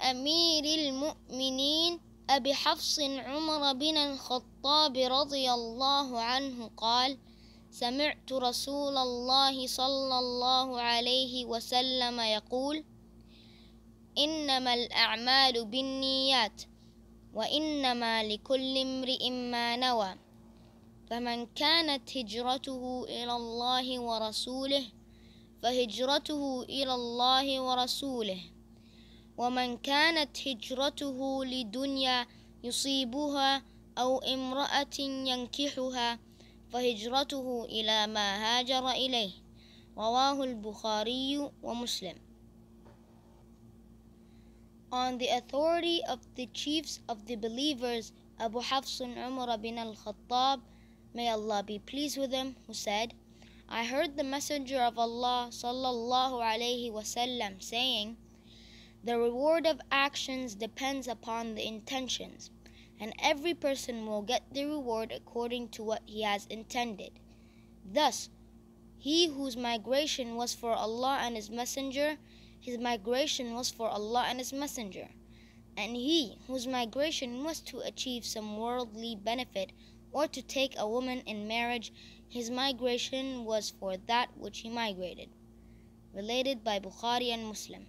أمير المؤمنين أبي حفص عمر بن الخطاب رضي الله عنه قال سمعت رسول الله صلى الله عليه وسلم يقول إنما الأعمال بالنيات وإنما لكل امرئ ما نوى فمن كانت هجرته إلى الله ورسوله فهجرته إلى الله ورسوله ومن كانت هجرته لدنيا يصيبها أو امرأة ينكحها فهجرته إلى ما هاجر إليه رواه البخاري ومسلم On the authority of the chiefs of the believers, Abu Hafs Umar bin al-Khattab, may Allah be pleased with him, who said, I heard the Messenger of Allah sallallahu alayhi sallam saying, The reward of actions depends upon the intentions, and every person will get the reward according to what he has intended. Thus, he whose migration was for Allah and His Messenger, his migration was for Allah and His Messenger. And he whose migration was to achieve some worldly benefit or to take a woman in marriage, his migration was for that which he migrated. Related by Bukhari and Muslim.